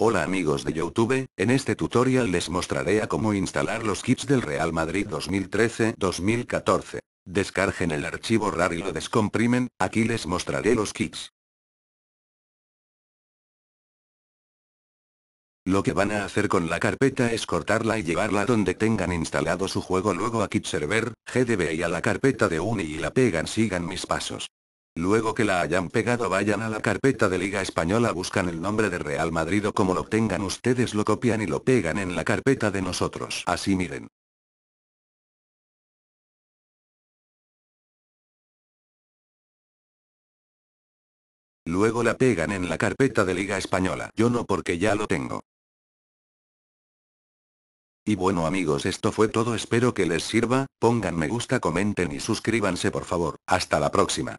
Hola amigos de Youtube, en este tutorial les mostraré a cómo instalar los kits del Real Madrid 2013-2014. Descargen el archivo RAR y lo descomprimen, aquí les mostraré los kits. Lo que van a hacer con la carpeta es cortarla y llevarla donde tengan instalado su juego luego a Kit Server, GDB y a la carpeta de Uni y la pegan sigan mis pasos. Luego que la hayan pegado vayan a la carpeta de Liga Española buscan el nombre de Real Madrid o como lo tengan ustedes lo copian y lo pegan en la carpeta de nosotros. Así miren. Luego la pegan en la carpeta de Liga Española. Yo no porque ya lo tengo. Y bueno amigos esto fue todo espero que les sirva, pongan me gusta comenten y suscríbanse por favor, hasta la próxima.